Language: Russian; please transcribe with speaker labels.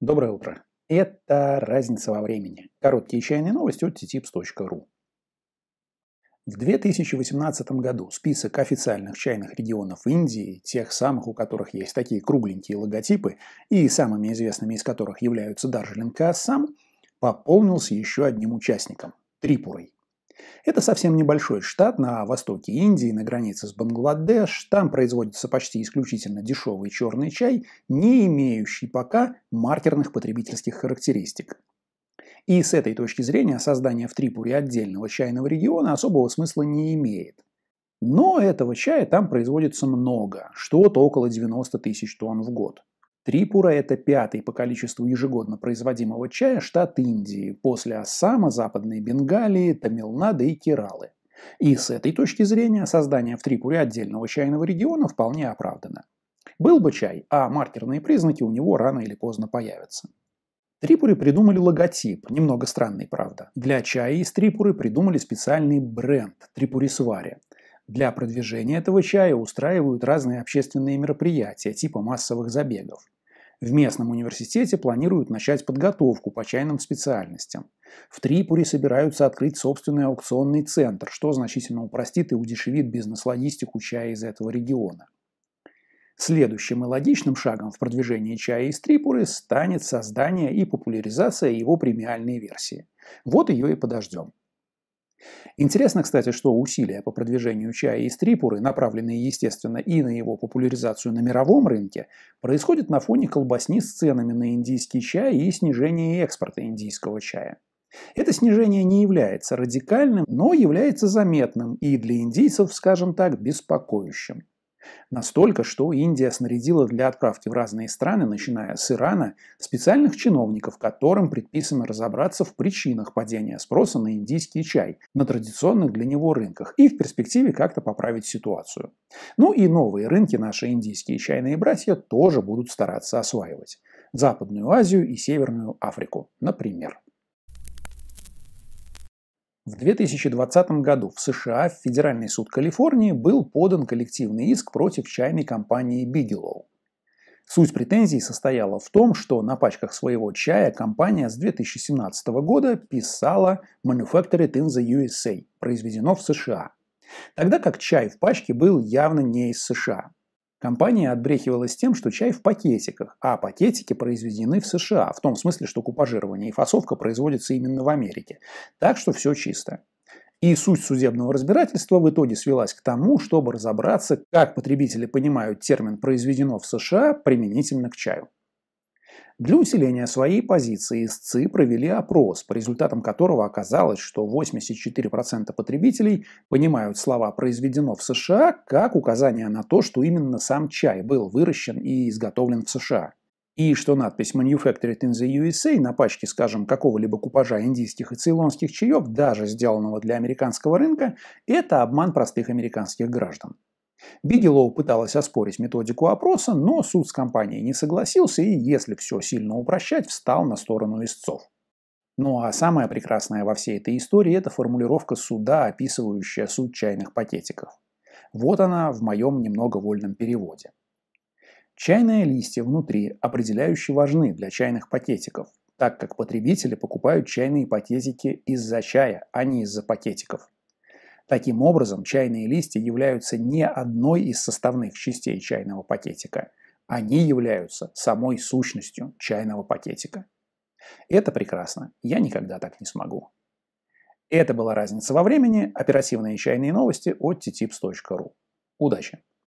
Speaker 1: Доброе утро. Это разница во времени. Короткие чайные новости от ttipс.ru. В 2018 году список официальных чайных регионов Индии, тех самых, у которых есть такие кругленькие логотипы, и самыми известными из которых являются Даржилинг и Ассам, пополнился еще одним участником – Трипурой. Это совсем небольшой штат на востоке Индии, на границе с Бангладеш. Там производится почти исключительно дешевый черный чай, не имеющий пока маркерных потребительских характеристик. И с этой точки зрения создание в Трипуре отдельного чайного региона особого смысла не имеет. Но этого чая там производится много, что-то около 90 тысяч тонн в год. Трипура – это пятый по количеству ежегодно производимого чая штат Индии, после Ассама, Западной Бенгалии, Тамилнады и Кералы. И с этой точки зрения создание в Трипуре отдельного чайного региона вполне оправдано. Был бы чай, а маркерные признаки у него рано или поздно появятся. Трипуры придумали логотип, немного странный, правда. Для чая из Трипуры придумали специальный бренд – Трипурисвари. Для продвижения этого чая устраивают разные общественные мероприятия, типа массовых забегов. В местном университете планируют начать подготовку по чайным специальностям. В Трипуре собираются открыть собственный аукционный центр, что значительно упростит и удешевит бизнес-логистику чая из этого региона. Следующим и логичным шагом в продвижении чая из Трипуры станет создание и популяризация его премиальной версии. Вот ее и подождем. Интересно, кстати, что усилия по продвижению чая из Трипуры, направленные, естественно, и на его популяризацию на мировом рынке, происходят на фоне колбасни с ценами на индийский чай и снижения экспорта индийского чая. Это снижение не является радикальным, но является заметным и для индийцев, скажем так, беспокоящим. Настолько, что Индия снарядила для отправки в разные страны, начиная с Ирана, специальных чиновников, которым предписано разобраться в причинах падения спроса на индийский чай на традиционных для него рынках и в перспективе как-то поправить ситуацию. Ну и новые рынки наши индийские чайные братья тоже будут стараться осваивать. Западную Азию и Северную Африку, например. В 2020 году в США в Федеральный суд Калифорнии был подан коллективный иск против чайной компании Bigelow. Суть претензий состояла в том, что на пачках своего чая компания с 2017 года писала «Manufactured in the USA» – произведено в США. Тогда как чай в пачке был явно не из США. Компания отбрехивалась тем, что чай в пакетиках, а пакетики произведены в США, в том смысле, что купажирование и фасовка производятся именно в Америке. Так что все чисто. И суть судебного разбирательства в итоге свелась к тому, чтобы разобраться, как потребители понимают термин «произведено в США» применительно к чаю. Для усиления своей позиции истцы провели опрос, по результатам которого оказалось, что 84% потребителей понимают слова «произведено в США» как указание на то, что именно сам чай был выращен и изготовлен в США. И что надпись «Manufactured in the USA» на пачке, скажем, какого-либо купажа индийских и цейлонских чаев, даже сделанного для американского рынка, это обман простых американских граждан. Бигелоу пыталась оспорить методику опроса, но суд с компанией не согласился и, если все сильно упрощать, встал на сторону истцов. Ну а самое прекрасное во всей этой истории – это формулировка суда, описывающая суд чайных пакетиков. Вот она в моем немного вольном переводе. Чайные листья внутри определяюще важны для чайных пакетиков, так как потребители покупают чайные пакетики из-за чая, а не из-за пакетиков – Таким образом, чайные листья являются не одной из составных частей чайного пакетика. Они являются самой сущностью чайного пакетика. Это прекрасно. Я никогда так не смогу. Это была разница во времени. Оперативные чайные новости от ttipс.ru. Удачи!